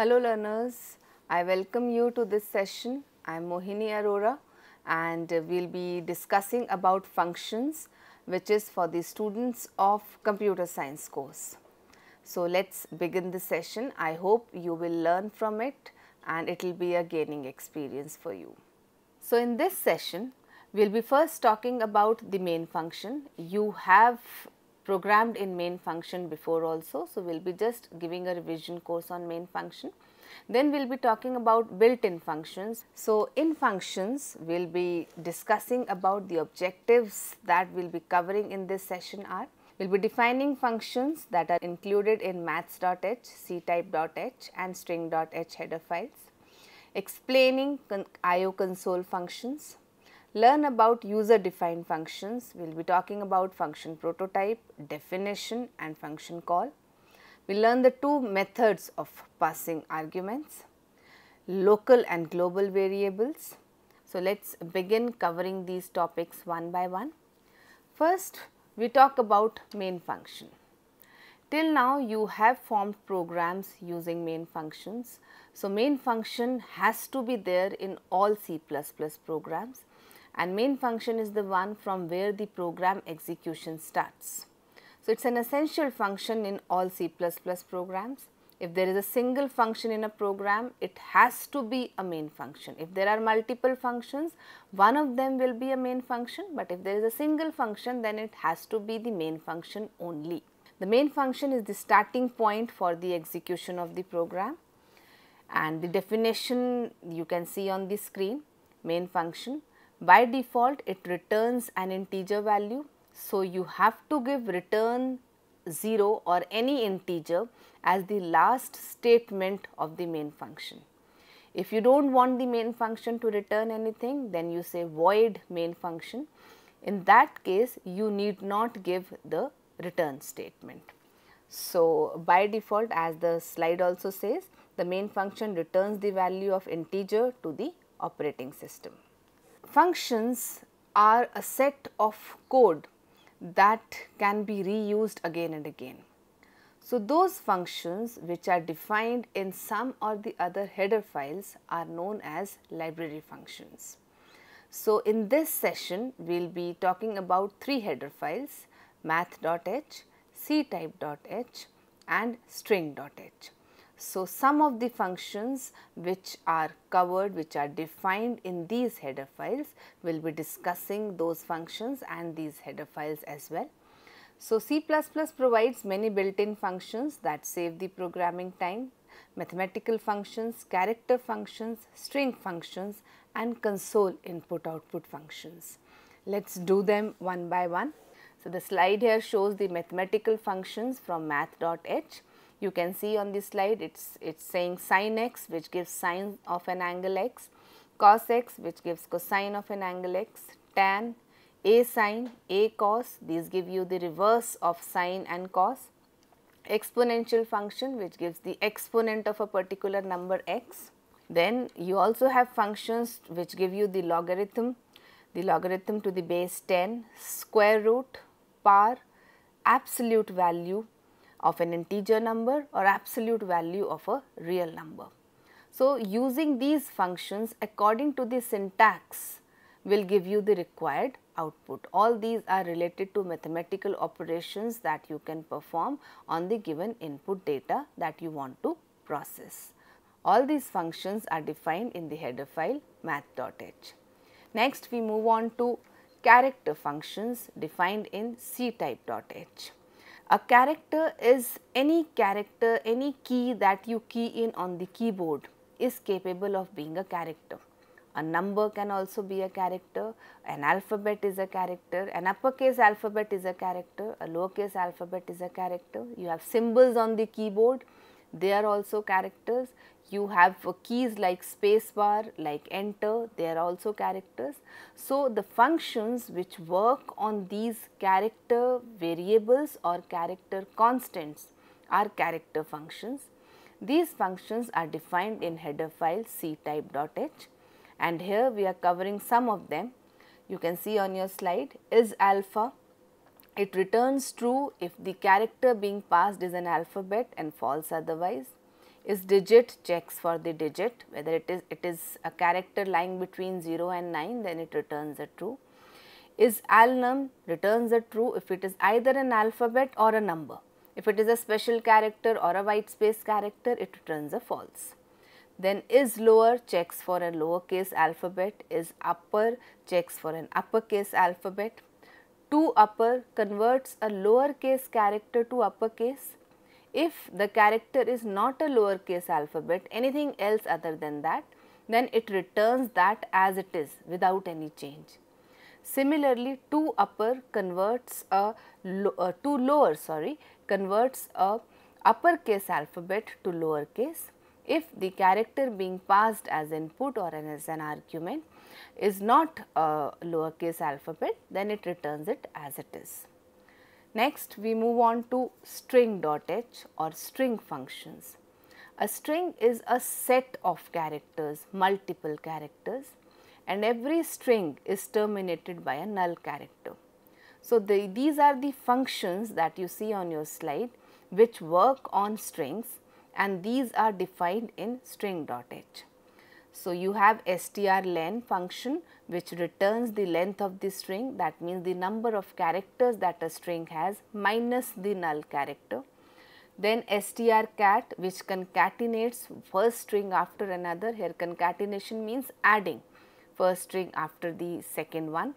Hello learners, I welcome you to this session. I am Mohini Arora and uh, we will be discussing about functions which is for the students of computer science course. So let's begin the session. I hope you will learn from it and it will be a gaining experience for you. So in this session, we will be first talking about the main function. You have programmed in main function before also. So, we will be just giving a revision course on main function. Then we will be talking about built-in functions. So, in functions we will be discussing about the objectives that we will be covering in this session are we will be defining functions that are included in maths.h, ctype.h and string.h header files, explaining con IO console functions, learn about user defined functions. We will be talking about function prototype, definition and function call. We learn the two methods of passing arguments, local and global variables. So, let us begin covering these topics one by one. First, we talk about main function. Till now you have formed programs using main functions. So, main function has to be there in all C++ programs and main function is the one from where the program execution starts. So, it is an essential function in all C++ programs. If there is a single function in a program, it has to be a main function. If there are multiple functions, one of them will be a main function, but if there is a single function, then it has to be the main function only. The main function is the starting point for the execution of the program and the definition you can see on the screen, main function by default, it returns an integer value. So, you have to give return 0 or any integer as the last statement of the main function. If you do not want the main function to return anything, then you say void main function. In that case, you need not give the return statement. So, by default as the slide also says, the main function returns the value of integer to the operating system functions are a set of code that can be reused again and again. So, those functions which are defined in some or the other header files are known as library functions. So, in this session we will be talking about three header files math.h, ctype.h and string.h. So, some of the functions which are covered which are defined in these header files we will be discussing those functions and these header files as well. So, C++ provides many built-in functions that save the programming time, mathematical functions, character functions, string functions and console input output functions. Let us do them one by one. So, the slide here shows the mathematical functions from math.h you can see on this slide it's it's saying sin x which gives sine of an angle x, cos x which gives cosine of an angle x, tan a sine, a cos these give you the reverse of sine and cos, exponential function which gives the exponent of a particular number x. Then you also have functions which give you the logarithm, the logarithm to the base 10, square root, par, absolute value of an integer number or absolute value of a real number. So, using these functions according to the syntax will give you the required output. All these are related to mathematical operations that you can perform on the given input data that you want to process. All these functions are defined in the header file math.h. Next, we move on to character functions defined in ctype.h. A character is any character, any key that you key in on the keyboard is capable of being a character. A number can also be a character, an alphabet is a character, an uppercase alphabet is a character, a lowercase alphabet is a character. You have symbols on the keyboard, they are also characters you have keys like spacebar, like enter, they are also characters. So, the functions which work on these character variables or character constants are character functions. These functions are defined in header file ctype.h and here we are covering some of them. You can see on your slide is alpha, it returns true if the character being passed is an alphabet and false otherwise is digit checks for the digit whether it is it is a character lying between 0 and 9 then it returns a true is alnum returns a true if it is either an alphabet or a number if it is a special character or a white space character it returns a false then is lower checks for a lowercase alphabet is upper checks for an uppercase alphabet to upper converts a lowercase character to uppercase if the character is not a lowercase alphabet anything else other than that then it returns that as it is without any change. Similarly, 2 upper converts a, lo, uh, 2 lower sorry converts a uppercase alphabet to lowercase if the character being passed as input or as an argument is not a lowercase alphabet then it returns it as it is. Next, we move on to string dot h or string functions. A string is a set of characters, multiple characters and every string is terminated by a null character. So, the, these are the functions that you see on your slide which work on strings and these are defined in string dot h. So, you have strlen function which returns the length of the string that means the number of characters that a string has minus the null character. Then strcat which concatenates first string after another here concatenation means adding first string after the second one.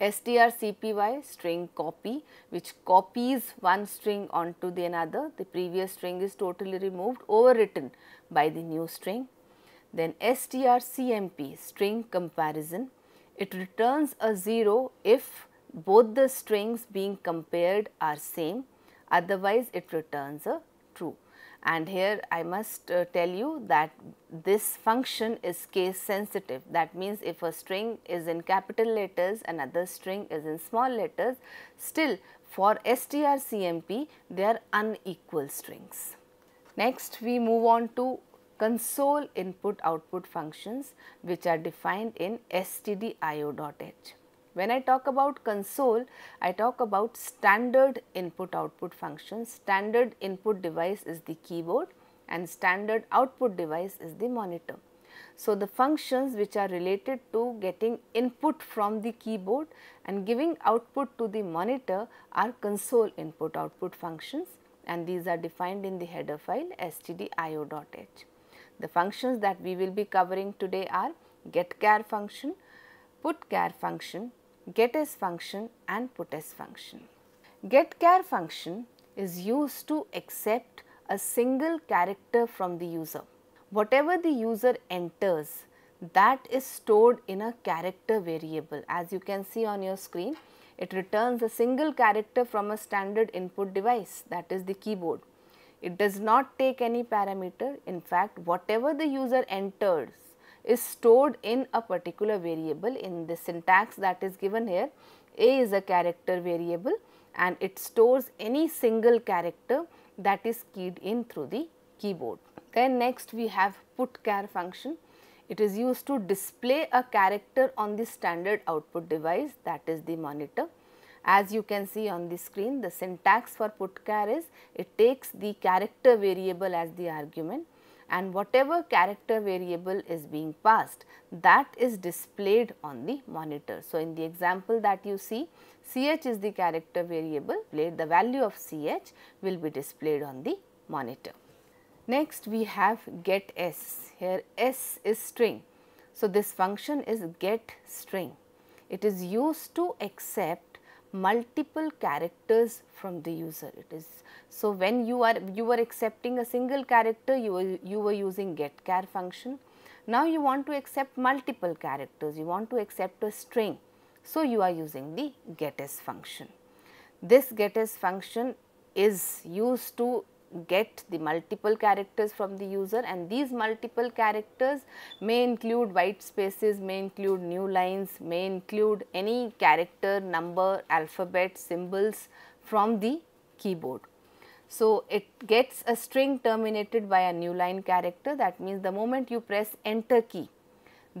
strcpy string copy which copies one string onto the another the previous string is totally removed overwritten by the new string then strcmp string comparison, it returns a 0 if both the strings being compared are same otherwise it returns a true. And here I must uh, tell you that this function is case sensitive that means if a string is in capital letters another string is in small letters still for strcmp they are unequal strings. Next we move on to console input output functions which are defined in stdio.h. When I talk about console, I talk about standard input output functions. Standard input device is the keyboard and standard output device is the monitor. So, the functions which are related to getting input from the keyboard and giving output to the monitor are console input output functions and these are defined in the header file stdio.h. The functions that we will be covering today are get care function, put care function, get as function and put as function. Get care function is used to accept a single character from the user. Whatever the user enters that is stored in a character variable as you can see on your screen it returns a single character from a standard input device that is the keyboard. It does not take any parameter. In fact, whatever the user enters is stored in a particular variable in the syntax that is given here. A is a character variable and it stores any single character that is keyed in through the keyboard. Then next we have putchar function. It is used to display a character on the standard output device that is the monitor. As you can see on the screen, the syntax for putchar is it takes the character variable as the argument and whatever character variable is being passed that is displayed on the monitor. So, in the example that you see ch is the character variable played the value of ch will be displayed on the monitor. Next we have get s here s is string. So, this function is get string. It is used to accept multiple characters from the user it is so when you are you were accepting a single character you were you were using get char function now you want to accept multiple characters you want to accept a string so you are using the getes function this getes function is used to get the multiple characters from the user and these multiple characters may include white spaces, may include new lines, may include any character, number, alphabet, symbols from the keyboard. So, it gets a string terminated by a new line character that means the moment you press enter key,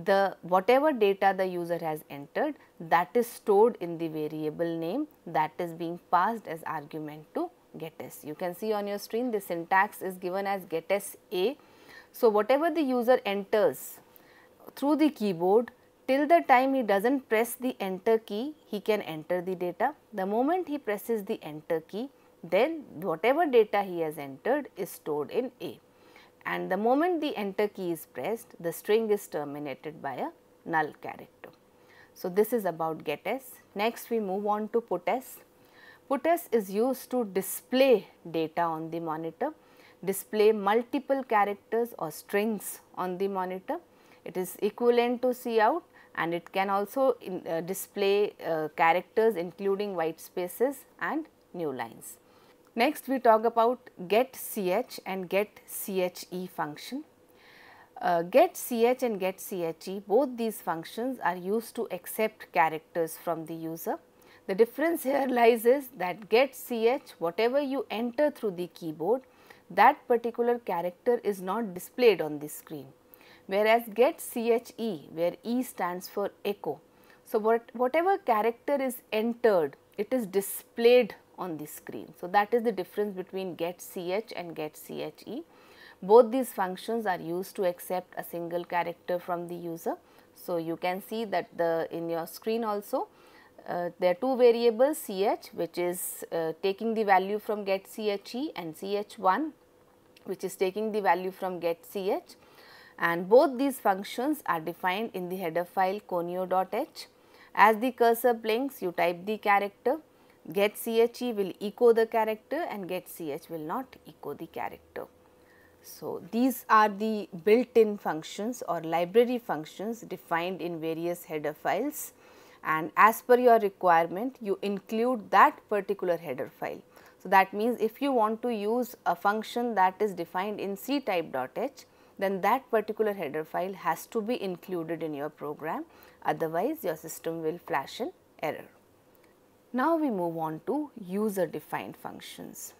the whatever data the user has entered that is stored in the variable name that is being passed as argument to GetS. You can see on your screen the syntax is given as GetS A. So, whatever the user enters through the keyboard till the time he does not press the enter key he can enter the data. The moment he presses the enter key then whatever data he has entered is stored in A and the moment the enter key is pressed the string is terminated by a null character. So, this is about GetS. Next we move on to PutS. PUTES is used to display data on the monitor, display multiple characters or strings on the monitor. It is equivalent to Cout and it can also in, uh, display uh, characters including white spaces and new lines. Next we talk about getCH and getCHE function. Uh, getCH and getCHE both these functions are used to accept characters from the user the difference here lies is that get CH whatever you enter through the keyboard that particular character is not displayed on the screen whereas get CHE where E stands for echo. So, what, whatever character is entered it is displayed on the screen. So, that is the difference between get CH and get CHE. Both these functions are used to accept a single character from the user. So, you can see that the in your screen also uh, there are two variables Ch which is uh, taking the value from get Che and Ch1 which is taking the value from get Ch and both these functions are defined in the header file conio.h. As the cursor blinks you type the character get Che will echo the character and get Ch will not echo the character. So, these are the built in functions or library functions defined in various header files and as per your requirement you include that particular header file. So, that means if you want to use a function that is defined in C type dot h, then that particular header file has to be included in your program otherwise your system will flash an error. Now, we move on to user defined functions.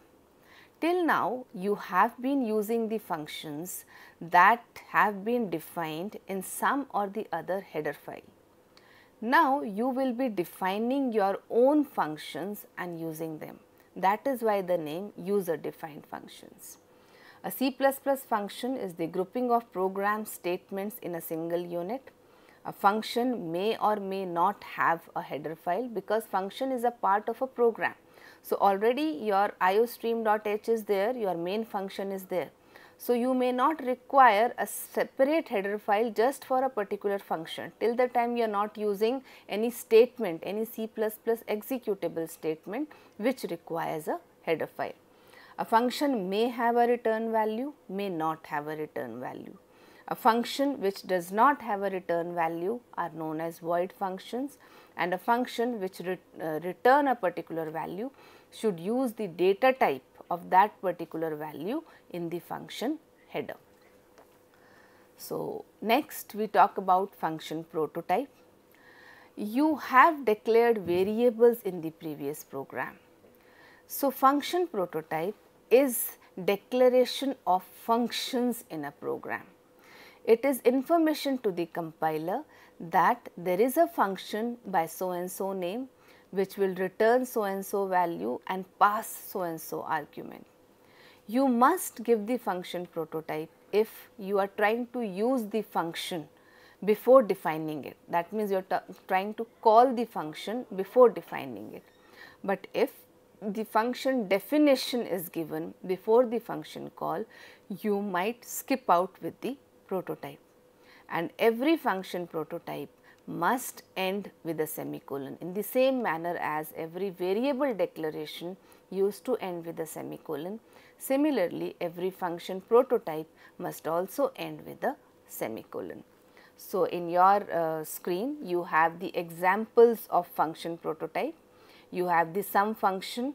Till now you have been using the functions that have been defined in some or the other header file. Now you will be defining your own functions and using them. That is why the name user defined functions. A C++ function is the grouping of program statements in a single unit. A function may or may not have a header file because function is a part of a program. So, already your iostream.h is there, your main function is there. So, you may not require a separate header file just for a particular function till the time you are not using any statement any C++ executable statement which requires a header file. A function may have a return value may not have a return value. A function which does not have a return value are known as void functions and a function which re, uh, return a particular value should use the data type of that particular value in the function header. So, next we talk about function prototype. You have declared variables in the previous program. So, function prototype is declaration of functions in a program. It is information to the compiler that there is a function by so and so name which will return so and so value and pass so and so argument. You must give the function prototype if you are trying to use the function before defining it. That means you are trying to call the function before defining it. But if the function definition is given before the function call, you might skip out with the prototype. And every function prototype must end with a semicolon in the same manner as every variable declaration used to end with a semicolon. Similarly, every function prototype must also end with a semicolon. So, in your uh, screen you have the examples of function prototype, you have the sum function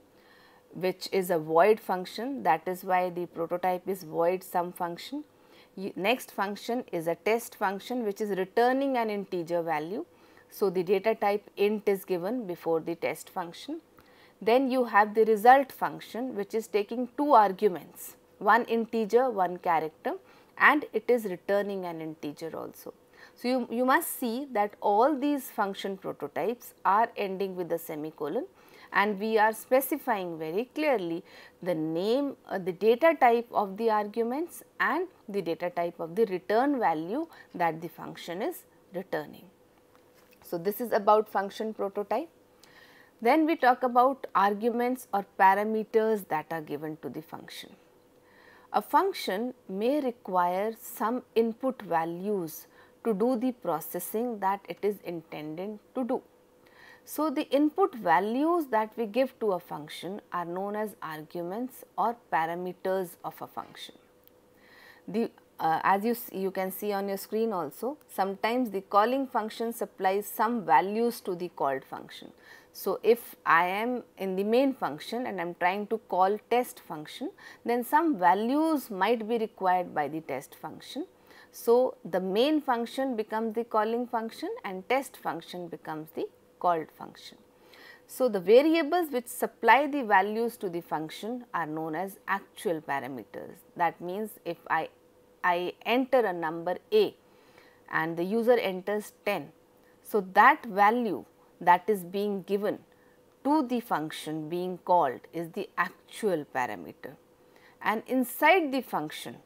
which is a void function that is why the prototype is void sum function next function is a test function which is returning an integer value. So, the data type int is given before the test function. Then you have the result function which is taking two arguments, one integer, one character and it is returning an integer also. So, you, you must see that all these function prototypes are ending with a semicolon and we are specifying very clearly the name, uh, the data type of the arguments and the data type of the return value that the function is returning. So, this is about function prototype. Then we talk about arguments or parameters that are given to the function. A function may require some input values to do the processing that it is intended to do. So, the input values that we give to a function are known as arguments or parameters of a function. The, uh, as you, you can see on your screen also, sometimes the calling function supplies some values to the called function. So, if I am in the main function and I am trying to call test function, then some values might be required by the test function. So, the main function becomes the calling function and test function becomes the called function. So, the variables which supply the values to the function are known as actual parameters. That means, if I, I enter a number a and the user enters 10. So, that value that is being given to the function being called is the actual parameter. And inside the function,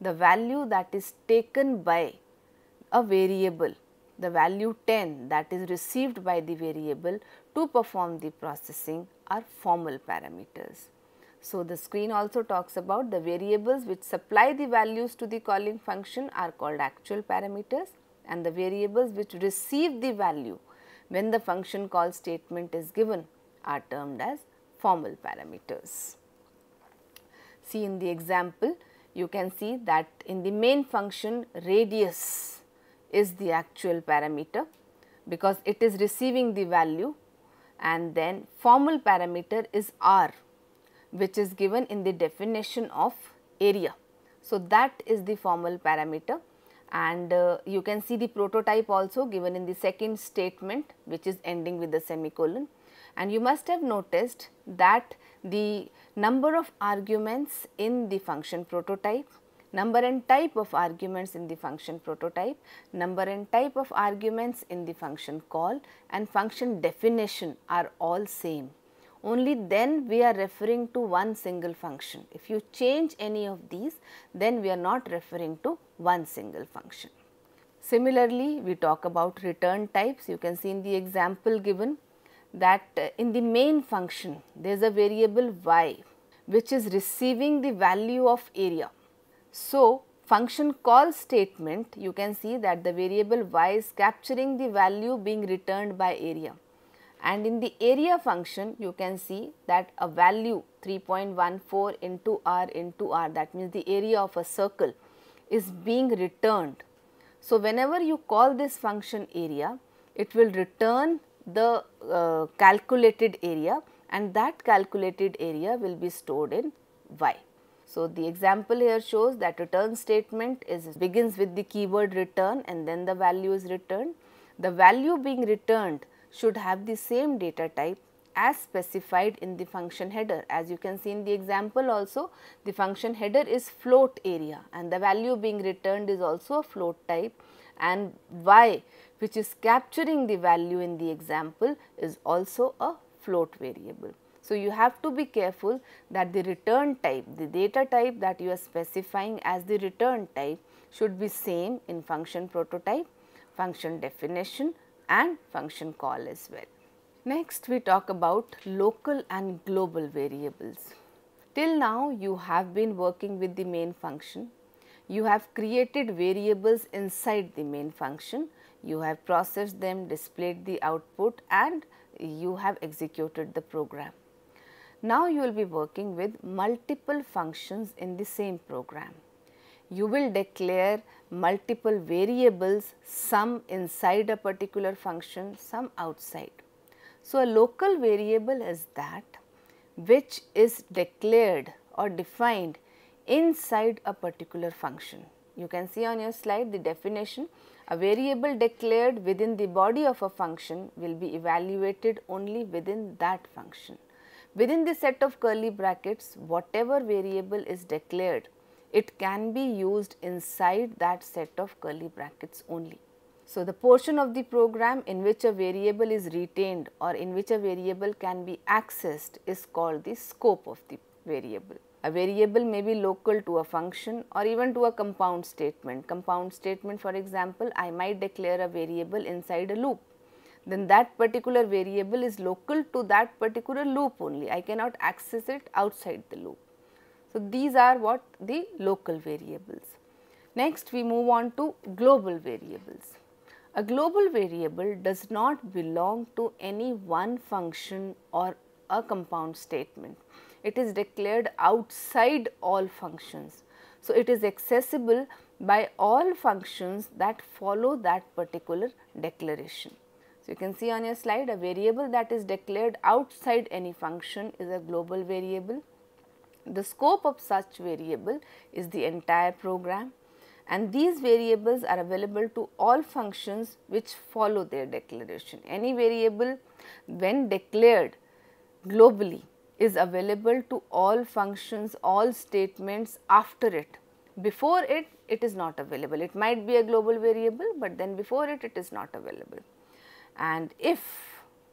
the value that is taken by a variable the value 10 that is received by the variable to perform the processing are formal parameters. So, the screen also talks about the variables which supply the values to the calling function are called actual parameters and the variables which receive the value when the function call statement is given are termed as formal parameters. See in the example, you can see that in the main function radius is the actual parameter because it is receiving the value and then formal parameter is R which is given in the definition of area. So, that is the formal parameter and uh, you can see the prototype also given in the second statement which is ending with the semicolon and you must have noticed that the number of arguments in the function prototype number and type of arguments in the function prototype, number and type of arguments in the function call and function definition are all same. Only then we are referring to one single function. If you change any of these, then we are not referring to one single function. Similarly, we talk about return types. You can see in the example given that uh, in the main function, there is a variable y which is receiving the value of area so, function call statement you can see that the variable y is capturing the value being returned by area and in the area function you can see that a value 3.14 into r into r that means the area of a circle is being returned. So, whenever you call this function area it will return the uh, calculated area and that calculated area will be stored in y. So, the example here shows that return statement is begins with the keyword return and then the value is returned. The value being returned should have the same data type as specified in the function header. As you can see in the example also the function header is float area and the value being returned is also a float type and y which is capturing the value in the example is also a float variable. So, you have to be careful that the return type, the data type that you are specifying as the return type should be same in function prototype, function definition and function call as well. Next we talk about local and global variables. Till now you have been working with the main function, you have created variables inside the main function, you have processed them, displayed the output and you have executed the program. Now you will be working with multiple functions in the same program. You will declare multiple variables, some inside a particular function, some outside. So, a local variable is that which is declared or defined inside a particular function. You can see on your slide the definition a variable declared within the body of a function will be evaluated only within that function. Within the set of curly brackets, whatever variable is declared, it can be used inside that set of curly brackets only. So, the portion of the program in which a variable is retained or in which a variable can be accessed is called the scope of the variable. A variable may be local to a function or even to a compound statement. Compound statement for example, I might declare a variable inside a loop then that particular variable is local to that particular loop only. I cannot access it outside the loop. So, these are what the local variables. Next, we move on to global variables. A global variable does not belong to any one function or a compound statement. It is declared outside all functions. So, it is accessible by all functions that follow that particular declaration. So, you can see on your slide a variable that is declared outside any function is a global variable. The scope of such variable is the entire program and these variables are available to all functions which follow their declaration. Any variable when declared globally is available to all functions, all statements after it. Before it, it is not available. It might be a global variable, but then before it, it is not available and if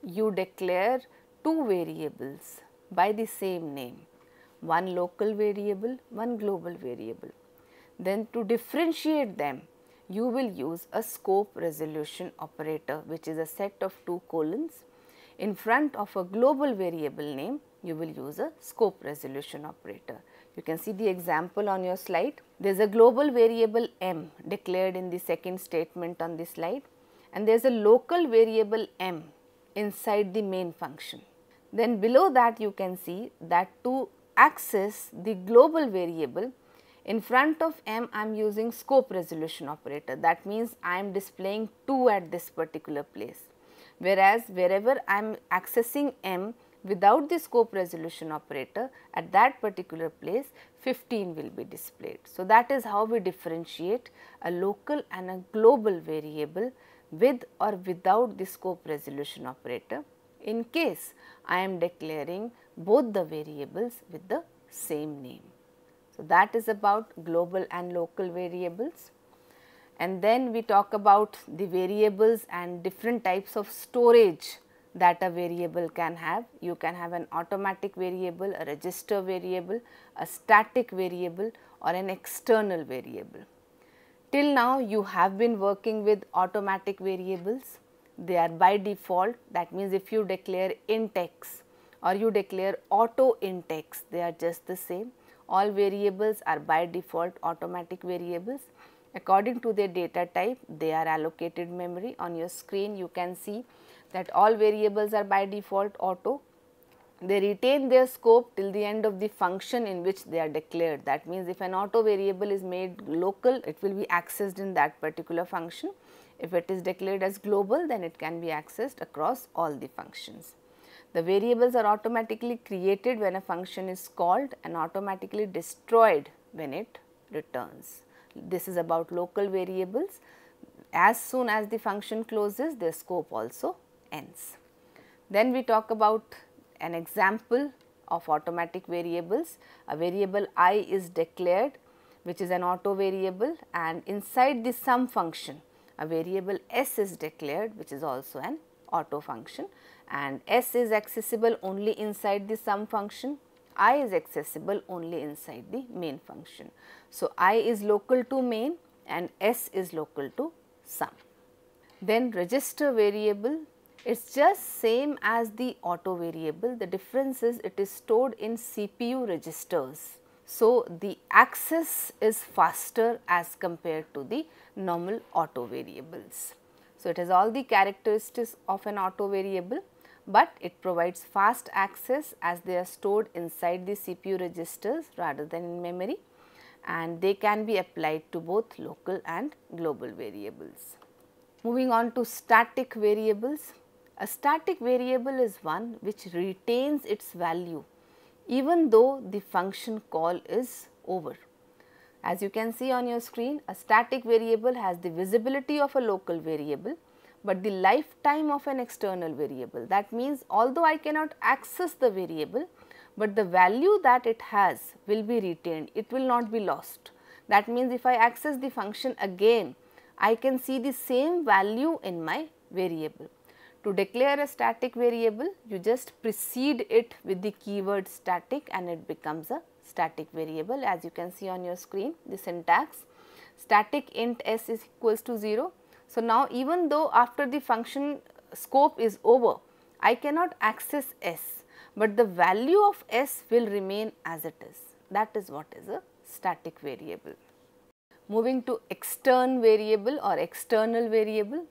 you declare two variables by the same name, one local variable, one global variable, then to differentiate them you will use a scope resolution operator which is a set of two colons. In front of a global variable name you will use a scope resolution operator. You can see the example on your slide. There is a global variable m declared in the second statement on the slide and there is a local variable m inside the main function. Then below that you can see that to access the global variable in front of m I am using scope resolution operator that means I am displaying 2 at this particular place. Whereas wherever I am accessing m without the scope resolution operator at that particular place 15 will be displayed. So, that is how we differentiate a local and a global variable with or without the scope resolution operator in case I am declaring both the variables with the same name. So, that is about global and local variables. And then we talk about the variables and different types of storage that a variable can have. You can have an automatic variable, a register variable, a static variable or an external variable. Till now you have been working with automatic variables. They are by default that means if you declare int x, or you declare auto int x, they are just the same. All variables are by default automatic variables. According to their data type they are allocated memory. On your screen you can see that all variables are by default auto they retain their scope till the end of the function in which they are declared. That means, if an auto variable is made local, it will be accessed in that particular function. If it is declared as global, then it can be accessed across all the functions. The variables are automatically created when a function is called and automatically destroyed when it returns. This is about local variables. As soon as the function closes, their scope also ends. Then we talk about an example of automatic variables. A variable i is declared which is an auto variable and inside the sum function a variable s is declared which is also an auto function and s is accessible only inside the sum function i is accessible only inside the main function. So, i is local to main and s is local to sum. Then register variable it is just same as the auto variable, the difference is it is stored in CPU registers. So, the access is faster as compared to the normal auto variables. So, it has all the characteristics of an auto variable, but it provides fast access as they are stored inside the CPU registers rather than in memory and they can be applied to both local and global variables. Moving on to static variables, a static variable is one which retains its value even though the function call is over. As you can see on your screen, a static variable has the visibility of a local variable, but the lifetime of an external variable. That means, although I cannot access the variable, but the value that it has will be retained, it will not be lost. That means, if I access the function again, I can see the same value in my variable. To declare a static variable, you just precede it with the keyword static and it becomes a static variable as you can see on your screen the syntax static int s is equals to 0. So, now even though after the function scope is over, I cannot access s, but the value of s will remain as it is that is what is a static variable. Moving to extern variable or external variable,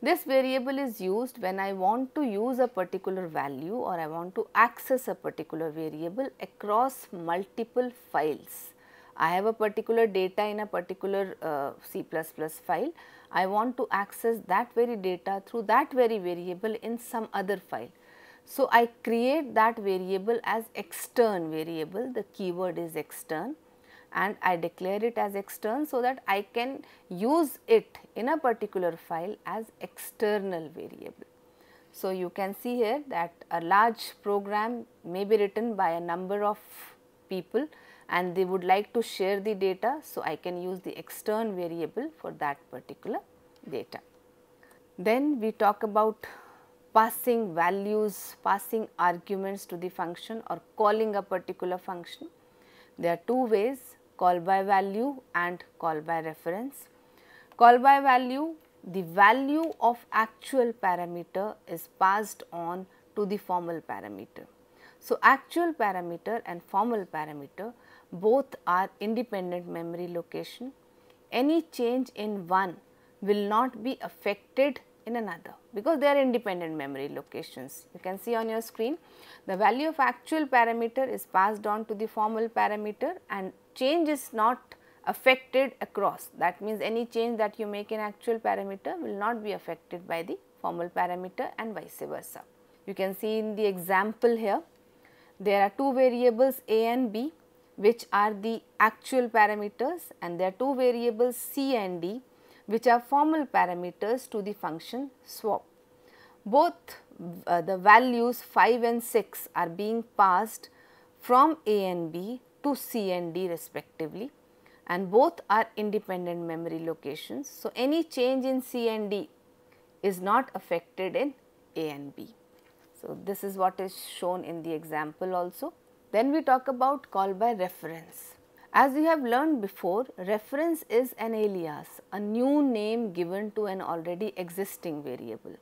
this variable is used when I want to use a particular value or I want to access a particular variable across multiple files. I have a particular data in a particular uh, C++ file. I want to access that very data through that very variable in some other file. So, I create that variable as extern variable, the keyword is extern and I declare it as external so that I can use it in a particular file as external variable. So, you can see here that a large program may be written by a number of people and they would like to share the data. So, I can use the external variable for that particular data. Then we talk about passing values, passing arguments to the function or calling a particular function. There are two ways call by value and call by reference. Call by value, the value of actual parameter is passed on to the formal parameter. So, actual parameter and formal parameter both are independent memory location. Any change in one will not be affected in another because they are independent memory locations. You can see on your screen the value of actual parameter is passed on to the formal parameter and change is not affected across that means any change that you make in actual parameter will not be affected by the formal parameter and vice versa. You can see in the example here there are two variables a and b which are the actual parameters and there are two variables c and d which are formal parameters to the function swap. Both uh, the values 5 and 6 are being passed from a and b to C and D respectively and both are independent memory locations. So, any change in C and D is not affected in A and B. So, this is what is shown in the example also. Then we talk about call by reference. As we have learned before, reference is an alias, a new name given to an already existing variable.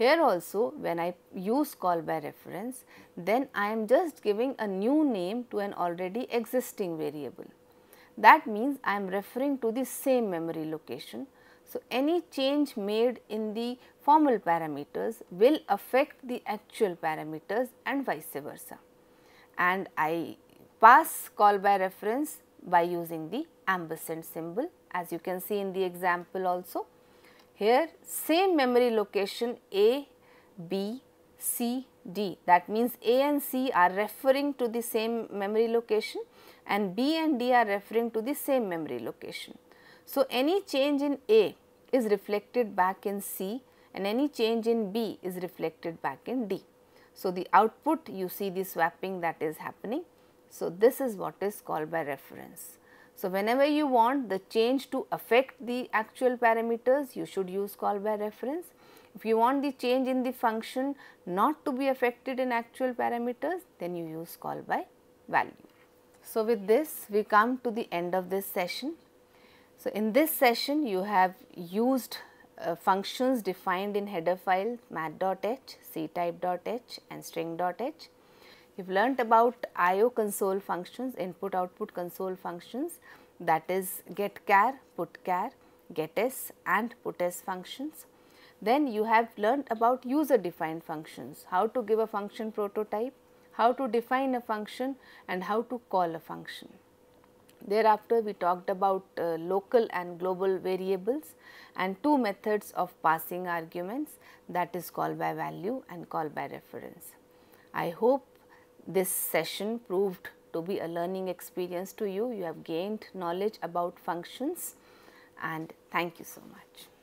Here also when I use call by reference, then I am just giving a new name to an already existing variable. That means I am referring to the same memory location. So, any change made in the formal parameters will affect the actual parameters and vice versa. And I pass call by reference by using the ampersand symbol as you can see in the example also. Here same memory location A, B, C, D that means A and C are referring to the same memory location and B and D are referring to the same memory location. So, any change in A is reflected back in C and any change in B is reflected back in D. So, the output you see the swapping that is happening. So, this is what is called by reference. So, whenever you want the change to affect the actual parameters, you should use call by reference. If you want the change in the function not to be affected in actual parameters, then you use call by value. So, with this we come to the end of this session. So, in this session you have used uh, functions defined in header file mat.h, ctype.h and string.h we have learnt about IO console functions, input output console functions that is get care, put care, get s and put s functions. Then you have learnt about user defined functions, how to give a function prototype, how to define a function and how to call a function. Thereafter, we talked about uh, local and global variables and two methods of passing arguments that is call by value and call by reference. I hope this session proved to be a learning experience to you. You have gained knowledge about functions and thank you so much.